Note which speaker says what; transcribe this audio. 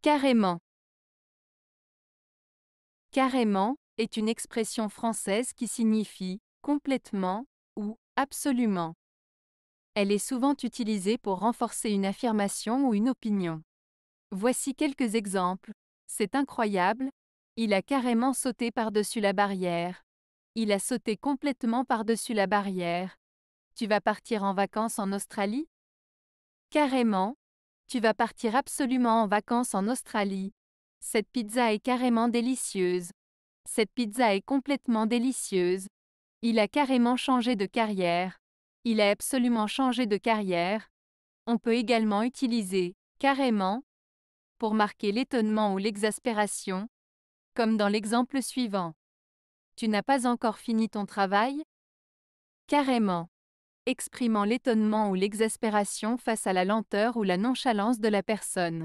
Speaker 1: Carrément. Carrément
Speaker 2: est une expression française qui signifie complètement ou absolument. Elle est souvent utilisée pour renforcer une affirmation ou une opinion. Voici quelques exemples. C'est incroyable, il a carrément sauté par-dessus la barrière. Il a sauté complètement par-dessus la barrière. Tu vas partir en vacances en Australie Carrément tu vas partir absolument en vacances en Australie. Cette pizza est carrément délicieuse. Cette pizza est complètement délicieuse. Il a carrément changé de carrière. Il a absolument changé de carrière. On peut également utiliser carrément pour marquer l'étonnement ou l'exaspération, comme dans l'exemple suivant. Tu n'as pas encore fini ton travail Carrément exprimant l'étonnement ou l'exaspération face à la lenteur ou la nonchalance de la personne.